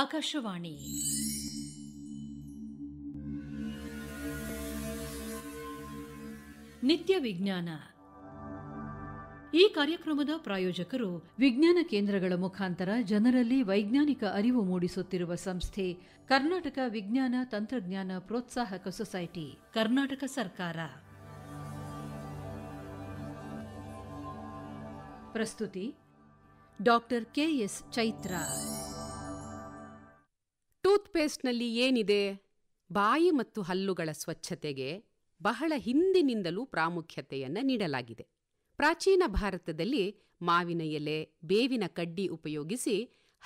ಆಕಾಶವಾಣಿ ನಿತ್ಯ ವಿಜ್ಞಾನ ಈ ಕಾರ್ಯಕ್ರಮದ ಪ್ರಾಯೋಜಕರು ವಿಜ್ಞಾನ ಕೇಂದ್ರಗಳ ಮುಖಾಂತರ ಜನರಲ್ಲಿ ವೈಜ್ಞಾನಿಕ ಅರಿವು ಮೂಡಿಸುತ್ತಿರುವ ಸಂಸ್ಥೆ ಕರ್ನಾಟಕ ವಿಜ್ಞಾನ ತಂತ್ರಜ್ಞಾನ ಪ್ರೋತ್ಸಾಹಕ ಸೊಸೈಟಿ ಕರ್ನಾಟಕ ಸರ್ಕಾರ ಪ್ರಸ್ತುತಿ ಡಾಕ್ಟರ್ ಕೆಎಸ್ ಚೈತ್ರ ಟೂತ್ಪೇಸ್ಟ್ನಲ್ಲಿ ಏನಿದೆ ಬಾಯಿ ಮತ್ತು ಹಲ್ಲುಗಳ ಸ್ವಚ್ಛತೆಗೆ ಬಹಳ ಹಿಂದಿನಿಂದಲೂ ಪ್ರಾಮುಖ್ಯತೆಯನ್ನು ನೀಡಲಾಗಿದೆ ಪ್ರಾಚೀನ ಭಾರತದಲ್ಲಿ ಮಾವಿನ ಎಲೆ ಬೇವಿನ ಕಡ್ಡಿ ಉಪಯೋಗಿಸಿ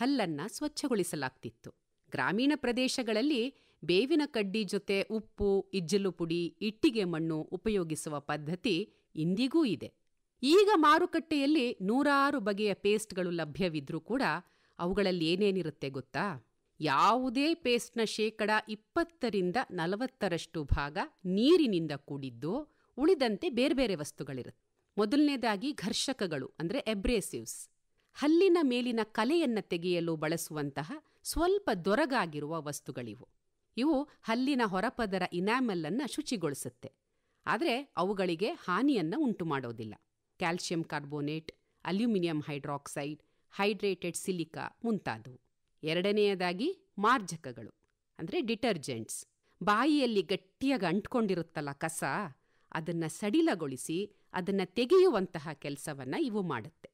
ಹಲ್ಲನ್ನ ಸ್ವಚ್ಛಗೊಳಿಸಲಾಗ್ತಿತ್ತು ಗ್ರಾಮೀಣ ಪ್ರದೇಶಗಳಲ್ಲಿ ಬೇವಿನ ಕಡ್ಡಿ ಜೊತೆ ಉಪ್ಪು ಇಜ್ಜಲು ಪುಡಿ ಇಟ್ಟಿಗೆ ಮಣ್ಣು ಉಪಯೋಗಿಸುವ ಪದ್ಧತಿ ಇಂದಿಗೂ ಇದೆ ಈಗ ಮಾರುಕಟ್ಟೆಯಲ್ಲಿ ನೂರಾರು ಬಗೆಯ ಪೇಸ್ಟ್ಗಳು ಲಭ್ಯವಿದ್ರೂ ಕೂಡ ಅವುಗಳಲ್ಲಿ ಏನೇನಿರುತ್ತೆ ಗೊತ್ತಾ ಯಾವುದೇ ಪೇಸ್ಟ್ನ ಶೇಕಡ ಇಪ್ಪತ್ತರಿಂದ ನಲವತ್ತರಷ್ಟು ಭಾಗ ನೀರಿನಿಂದ ಕೂಡಿದ್ದು ಉಳಿದಂತೆ ಬೇರೆ ಬೇರೆ ವಸ್ತುಗಳಿರುತ್ತೆ ಮೊದಲನೇದಾಗಿ ಘರ್ಷಕಗಳು ಅಂದರೆ ಎಬ್ರೇಸಿವ್ಸ್ ಹಲ್ಲಿನ ಮೇಲಿನ ಕಲೆಯನ್ನು ತೆಗೆಯಲು ಬಳಸುವಂತಹ ಸ್ವಲ್ಪ ದೊರಗಾಗಿರುವ ವಸ್ತುಗಳಿವು ಇವು ಹಲ್ಲಿನ ಹೊರಪದರ ಇನಾಮಲ್ಲನ್ನು ಶುಚಿಗೊಳಿಸುತ್ತೆ ಆದರೆ ಅವುಗಳಿಗೆ ಹಾನಿಯನ್ನು ಉಂಟು ಮಾಡೋದಿಲ್ಲ calcium carbonate aluminium hydroxide hydrated silica ಮುಂತಾದವು ಎರಡನೆಯದಾಗಿ ಮಾರ್ಜಕಗಳು ಅಂದರೆ ಡಿಟರ್ಜೆಂಟ್ಸ್ ಬಾಯಿಯಲ್ಲಿ ಗಟ್ಟಿಯಾಗಿ ಅಂಟ್ಕೊಂಡಿರುತ್ತಲ್ಲ ಕಸ ಅದನ್ನು ಸಡಿಲಗೊಳಿಸಿ ಅದನ್ನು ತೆಗೆಯುವಂತಹ ಕೆಲಸವನ್ನು ಇವು ಮಾಡುತ್ತೆ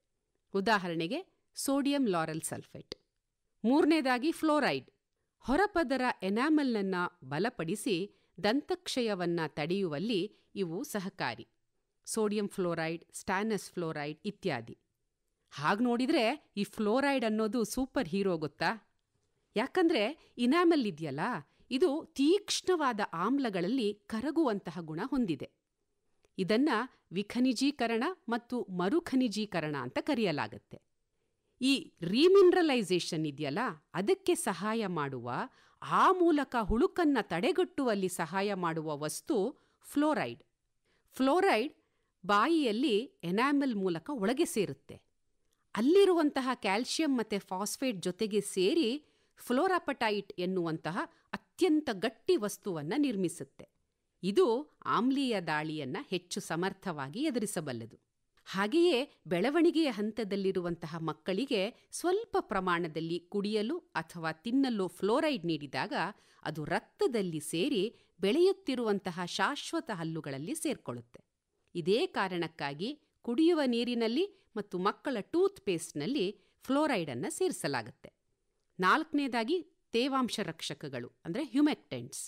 ಉದಾಹರಣೆಗೆ ಸೋಡಿಯಂ ಲಾರೆಲ್ ಸಲ್ಫೇಟ್ ಮೂರನೇದಾಗಿ ಫ್ಲೋರೈಡ್ ಹೊರಪದರ ಎನಾಮಲ್ನನ್ನು ಬಲಪಡಿಸಿ ದಂತಕ್ಷಯವನ್ನು ತಡೆಯುವಲ್ಲಿ ಇವು ಸಹಕಾರಿ ಸೋಡಿಯಂ ಫ್ಲೋರೈಡ್ ಸ್ಟ್ಯಾನಸ್ ಫ್ಲೋರೈಡ್ ಇತ್ಯಾದಿ ಹಾಗೆ ನೋಡಿದರೆ ಈ ಫ್ಲೋರೈಡ್ ಅನ್ನೋದು ಸೂಪರ್ ಹೀರೋ ಗೊತ್ತಾ ಯಾಕಂದರೆ ಇನಾಮಲ್ ಇದೆಯಲ್ಲ ಇದು ತೀಕ್ಷ್ಣವಾದ ಆಮ್ಲಗಳಲ್ಲಿ ಕರಗುವಂತಹ ಗುಣ ಹೊಂದಿದೆ ಇದನ್ನು ವಿಖನಿಜೀಕರಣ ಮತ್ತು ಮರುಖನಿಜೀಕರಣ ಅಂತ ಕರೆಯಲಾಗುತ್ತೆ ಈ ರೀಮಿನರಲೈಸೇಷನ್ ಇದೆಯಲ್ಲ ಅದಕ್ಕೆ ಸಹಾಯ ಮಾಡುವ ಆ ಮೂಲಕ ಹುಳುಕನ್ನು ತಡೆಗಟ್ಟುವಲ್ಲಿ ಸಹಾಯ ಮಾಡುವ ವಸ್ತು ಫ್ಲೋರೈಡ್ ಫ್ಲೋರೈಡ್ ಬಾಯಿಯಲ್ಲಿ ಎನಾಮೆಲ್ ಮೂಲಕ ಒಳಗೆ ಸೇರುತ್ತೆ ಅಲ್ಲಿರುವಂತಹ ಕ್ಯಾಲ್ಶಿಯಂ ಮತ್ತು ಫಾಸ್ಫೇಟ್ ಜೊತೆಗೆ ಸೇರಿ ಫ್ಲೋರಾಪಟೈಟ್ ಎನ್ನುವಂತಹ ಅತ್ಯಂತ ಗಟ್ಟಿ ವಸ್ತುವನ್ನು ನಿರ್ಮಿಸುತ್ತೆ ಇದು ಆಮ್ಲೀಯ ದಾಳಿಯನ್ನು ಹೆಚ್ಚು ಸಮರ್ಥವಾಗಿ ಎದುರಿಸಬಲ್ಲದು ಹಾಗೆಯೇ ಬೆಳವಣಿಗೆಯ ಹಂತದಲ್ಲಿರುವಂತಹ ಮಕ್ಕಳಿಗೆ ಸ್ವಲ್ಪ ಪ್ರಮಾಣದಲ್ಲಿ ಕುಡಿಯಲು ಅಥವಾ ತಿನ್ನಲು ಫ್ಲೋರೈಡ್ ನೀಡಿದಾಗ ಅದು ರಕ್ತದಲ್ಲಿ ಸೇರಿ ಬೆಳೆಯುತ್ತಿರುವಂತಹ ಶಾಶ್ವತ ಹಲ್ಲುಗಳಲ್ಲಿ ಸೇರ್ಕೊಳ್ಳುತ್ತೆ ಇದೇ ಕಾರಣಕ್ಕಾಗಿ ಕುಡಿಯುವ ನೀರಿನಲ್ಲಿ ಮತ್ತು ಮಕ್ಕಳ ಟೂತ್ ಪೇಸ್ಟ್ನಲ್ಲಿ ಫ್ಲೋರೈಡನ್ನು ಸೇರಿಸಲಾಗುತ್ತೆ ನಾಲ್ಕನೇದಾಗಿ ತೇವಾಂಶ ರಕ್ಷಕಗಳು ಅಂದರೆ ಹ್ಯುಮೆಕ್ಟೆಂಟ್ಸ್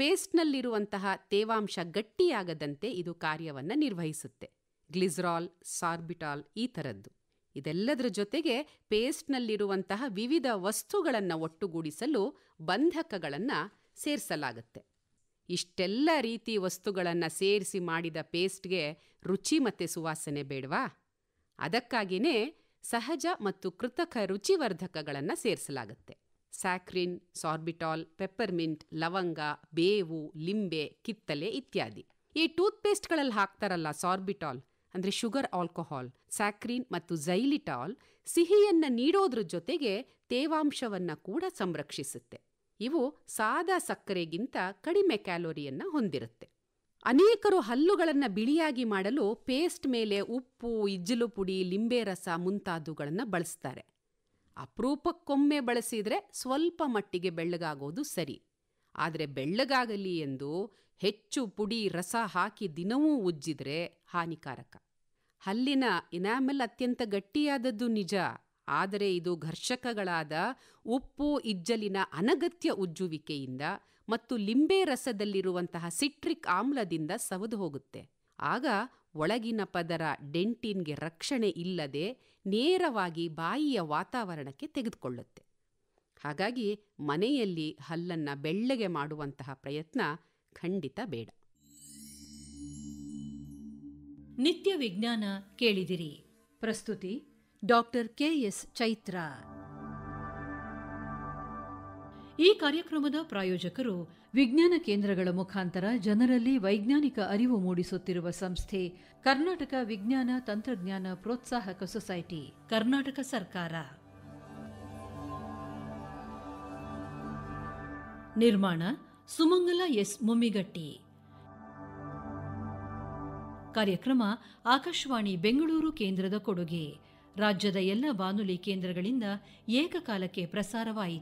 ಪೇಸ್ಟ್ನಲ್ಲಿರುವಂತಹ ತೇವಾಂಶ ಗಟ್ಟಿಯಾಗದಂತೆ ಇದು ಕಾರ್ಯವನ್ನು ನಿರ್ವಹಿಸುತ್ತೆ ಗ್ಲಿಸ್ರಾಲ್ ಸಾರ್ಬಿಟಾಲ್ ಈ ಥರದ್ದು ಇದೆಲ್ಲದರ ಜೊತೆಗೆ ಪೇಸ್ಟ್ನಲ್ಲಿರುವಂತಹ ವಿವಿಧ ವಸ್ತುಗಳನ್ನು ಒಟ್ಟುಗೂಡಿಸಲು ಬಂಧಕಗಳನ್ನು ಸೇರಿಸಲಾಗುತ್ತೆ ಇಷ್ಟೆಲ್ಲ ರೀತಿ ವಸ್ತುಗಳನ್ನು ಸೇರಿಸಿ ಮಾಡಿದ ಪೇಸ್ಟ್ಗೆ ರುಚಿ ಮತ್ತೆ ಸುವಾಸನೆ ಬೇಡವಾ ಅದಕ್ಕಾಗಿಯೇ ಸಹಜ ಮತ್ತು ಕೃತಕ ರುಚಿವರ್ಧಕಗಳನ್ನು ಸೇರಿಸಲಾಗುತ್ತೆ ಸ್ಯಾಕ್ರಿನ್ ಸಾರ್ಬಿಟಾಲ್ ಪೆಪ್ಪರ್ಮಿಂಟ್ ಲವಂಗ ಬೇವು ಲಿಂಬೆ ಕಿತ್ತಲೆ ಇತ್ಯಾದಿ ಈ ಟೂತ್ ಪೇಸ್ಟ್ಗಳಲ್ಲಿ ಹಾಕ್ತಾರಲ್ಲ ಸಾರ್ಬಿಟಾಲ್ ಅಂದರೆ ಶುಗರ್ ಆಲ್ಕೋಹಾಲ್ ಸ್ಯಾಕ್ರಿನ್ ಮತ್ತು ಝೈಲಿಟಾಲ್ ಸಿಹಿಯನ್ನು ನೀಡೋದ್ರ ಜೊತೆಗೆ ತೇವಾಂಶವನ್ನು ಕೂಡ ಸಂರಕ್ಷಿಸುತ್ತೆ ಇವು ಸಾದಾ ಸಕ್ಕರೆಗಿಂತ ಕಡಿಮೆ ಕ್ಯಾಲೋರಿಯನ್ನು ಹೊಂದಿರುತ್ತೆ ಅನೇಕರು ಹಲ್ಲುಗಳನ್ನು ಬಿಳಿಯಾಗಿ ಮಾಡಲು ಪೇಸ್ಟ್ ಮೇಲೆ ಉಪ್ಪು ಇಜ್ಜಲು ಪುಡಿ ಲಿಂಬೆ ರಸ ಮುಂತಾದವುಗಳನ್ನು ಬಳಸ್ತಾರೆ ಅಪರೂಪಕ್ಕೊಮ್ಮೆ ಬಳಸಿದರೆ ಸ್ವಲ್ಪ ಮಟ್ಟಿಗೆ ಬೆಳ್ಳಗಾಗೋದು ಸರಿ ಆದರೆ ಬೆಳ್ಳಗಾಗಲಿ ಎಂದು ಹೆಚ್ಚು ಪುಡಿ ರಸ ಹಾಕಿ ದಿನವೂ ಉಜ್ಜಿದರೆ ಹಾನಿಕಾರಕ ಹಲ್ಲಿನ ಇನಾಮೆಲ್ ಅತ್ಯಂತ ಗಟ್ಟಿಯಾದದ್ದು ನಿಜ ಆದರೆ ಇದು ಘರ್ಷಕಗಳಾದ ಉಪ್ಪು ಇಜ್ಜಲಿನ ಅನಗತ್ಯ ಉಜ್ಜುವಿಕೆಯಿಂದ ಮತ್ತು ಲಿಂಬೆ ರಸದಲ್ಲಿರುವಂತಹ ಸಿಟ್ರಿಕ್ ಆಮ್ಲದಿಂದ ಸವದು ಹೋಗುತ್ತೆ ಆಗ ಒಳಗಿನ ಪದರ ಡೆಂಟಿನ್ಗೆ ರಕ್ಷಣೆ ಇಲ್ಲದೆ ನೇರವಾಗಿ ಬಾಯಿಯ ವಾತಾವರಣಕ್ಕೆ ತೆಗೆದುಕೊಳ್ಳುತ್ತೆ ಹಾಗಾಗಿ ಮನೆಯಲ್ಲಿ ಹಲ್ಲನ್ನು ಬೆಳ್ಳಗೆ ಮಾಡುವಂತಹ ಪ್ರಯತ್ನ ಖಂಡಿತ ಬೇಡ ನಿತ್ಯ ವಿಜ್ಞಾನ ಕೇಳಿದಿರಿ ಪ್ರಸ್ತುತಿ ಡಾಕ್ಟರ್ ಕೆಎಸ್ ಚೈತ್ರ ಈ ಕಾರ್ಯಕ್ರಮದ ಪ್ರಾಯೋಜಕರು ವಿಜ್ಞಾನ ಕೇಂದ್ರಗಳ ಮುಖಾಂತರ ಜನರಲ್ಲಿ ವೈಜ್ಞಾನಿಕ ಅರಿವು ಮೂಡಿಸುತ್ತಿರುವ ಸಂಸ್ಥೆ ಕರ್ನಾಟಕ ವಿಜ್ಞಾನ ತಂತ್ರಜ್ಞಾನ ಪ್ರೋತ್ಸಾಹಕ ಸೊಸೈಟಿ ಕರ್ನಾಟಕ ಸರ್ಕಾರ ನಿರ್ಮಾಣ ಸುಮಂಗಲ ಎಸ್ ಮುಮ್ಮಿಗಟ್ಟಿ ಕಾರ್ಯಕ್ರಮ ಆಕಾಶವಾಣಿ ಬೆಂಗಳೂರು ಕೇಂದ್ರದ ಕೊಡುಗೆ ರಾಜ್ಯದ ಎಲ್ಲ ಬಾನುಲಿ ಕೇಂದ್ರಗಳಿಂದ ಏಕಕಾಲಕ್ಕೆ ಪ್ರಸಾರವಾಯಿತು